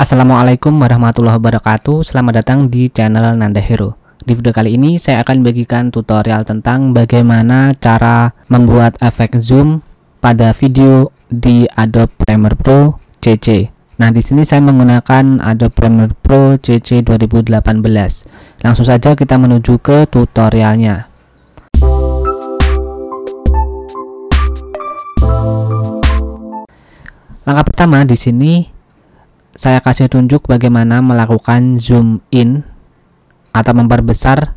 Assalamualaikum warahmatullahi wabarakatuh Selamat datang di channel Nanda Hero Di video kali ini saya akan bagikan tutorial tentang bagaimana cara membuat efek zoom pada video di Adobe Premiere Pro CC Nah di sini saya menggunakan Adobe Premiere Pro CC 2018 Langsung saja kita menuju ke tutorialnya Langkah pertama di sini saya kasih tunjuk bagaimana melakukan zoom in atau memperbesar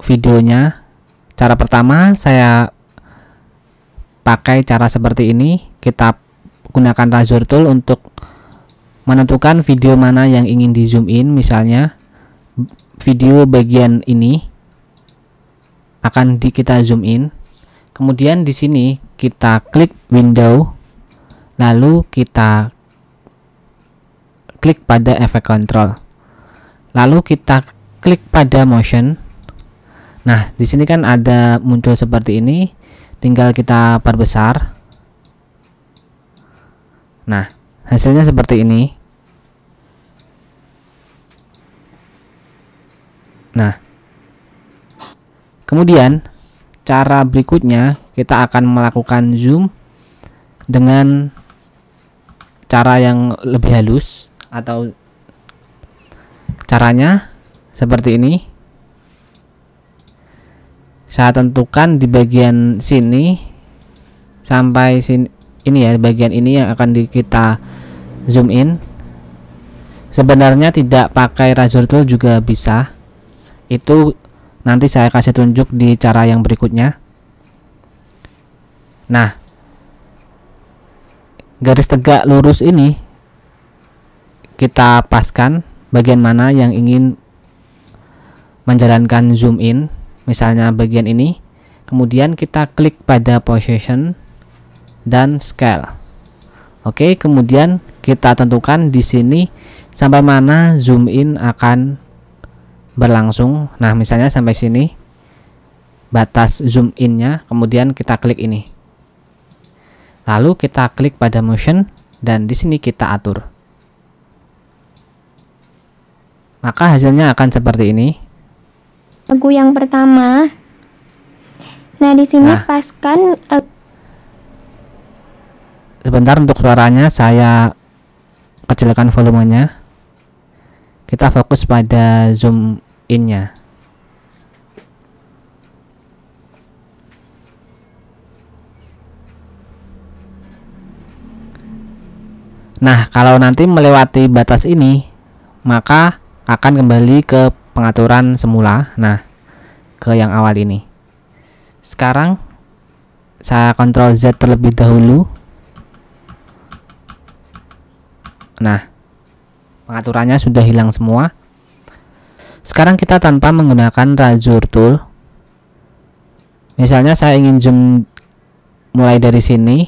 videonya. Cara pertama saya pakai cara seperti ini, kita gunakan razor tool untuk menentukan video mana yang ingin di zoom in misalnya video bagian ini akan di kita zoom in. Kemudian di sini kita klik window lalu kita klik pada efek kontrol. Lalu kita klik pada motion. Nah, di sini kan ada muncul seperti ini. Tinggal kita perbesar. Nah, hasilnya seperti ini. Nah, kemudian cara berikutnya kita akan melakukan zoom dengan cara yang lebih halus atau caranya seperti ini saya tentukan di bagian sini sampai sini ini ya bagian ini yang akan di, kita zoom in sebenarnya tidak pakai razor tool juga bisa itu nanti saya kasih tunjuk di cara yang berikutnya nah garis tegak lurus ini kita paskan bagian mana yang ingin menjalankan zoom in misalnya bagian ini kemudian kita klik pada position dan scale Oke kemudian kita tentukan di sini sampai mana zoom in akan berlangsung nah misalnya sampai sini batas zoom innya kemudian kita klik ini lalu kita klik pada motion dan di sini kita atur maka hasilnya akan seperti ini. Lagu yang pertama. Nah, di sini nah. paskan uh... Eh, Sebentar untuk suaranya saya kecilkan volumenya. Kita fokus pada zoom in-nya. Nah, kalau nanti melewati batas ini, maka akan kembali ke pengaturan semula. Nah, ke yang awal ini. Sekarang saya kontrol Z terlebih dahulu. Nah, pengaturannya sudah hilang semua. Sekarang kita tanpa menggunakan razor tool. Misalnya saya ingin zoom mulai dari sini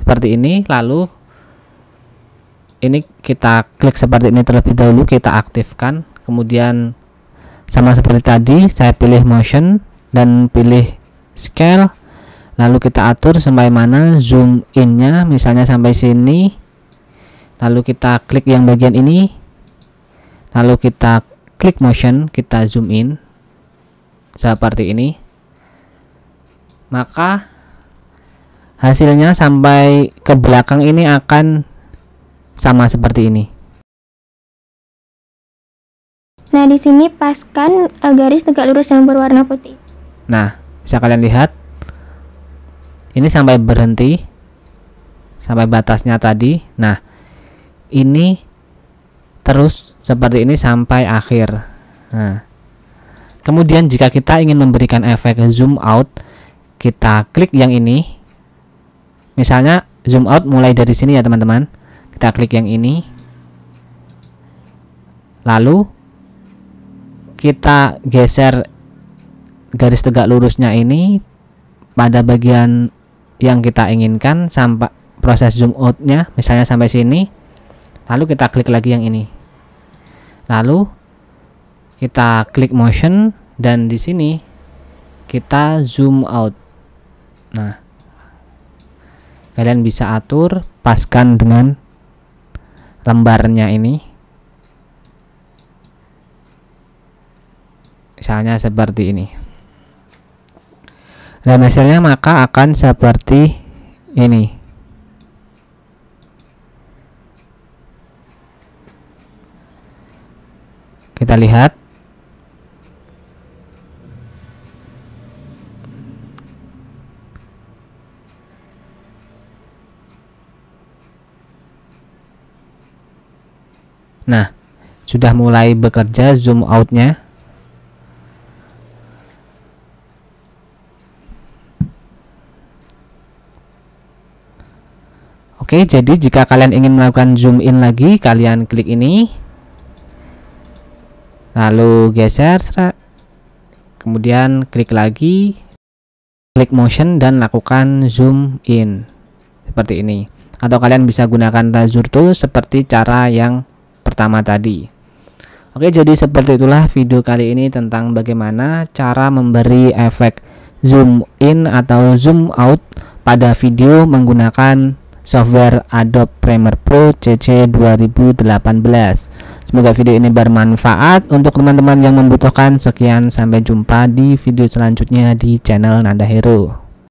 seperti ini, lalu ini kita klik seperti ini terlebih dahulu kita aktifkan kemudian sama seperti tadi saya pilih motion dan pilih scale lalu kita atur sampai mana zoom in nya misalnya sampai sini lalu kita klik yang bagian ini lalu kita klik motion kita zoom in seperti ini maka hasilnya sampai ke belakang ini akan sama seperti ini. Nah, di sini paskan eh, garis tegak lurus yang berwarna putih. Nah, bisa kalian lihat ini sampai berhenti sampai batasnya tadi. Nah, ini terus seperti ini sampai akhir. Nah, kemudian jika kita ingin memberikan efek zoom out, kita klik yang ini. Misalnya zoom out mulai dari sini ya, teman-teman kita klik yang ini lalu kita geser garis tegak lurusnya ini pada bagian yang kita inginkan sampai proses zoom outnya misalnya sampai sini lalu kita klik lagi yang ini lalu kita klik motion dan di sini kita zoom out nah kalian bisa atur paskan dengan lembarnya ini misalnya seperti ini dan hasilnya maka akan seperti ini kita lihat Nah, sudah mulai bekerja zoom out-nya. Oke, jadi jika kalian ingin melakukan zoom in lagi, kalian klik ini. Lalu geser, kemudian klik lagi, klik motion dan lakukan zoom in seperti ini. Atau kalian bisa gunakan razor tool seperti cara yang pertama tadi. Oke, jadi seperti itulah video kali ini tentang bagaimana cara memberi efek zoom in atau zoom out pada video menggunakan software Adobe Premiere Pro CC 2018. Semoga video ini bermanfaat untuk teman-teman yang membutuhkan. Sekian sampai jumpa di video selanjutnya di channel Nanda Hero.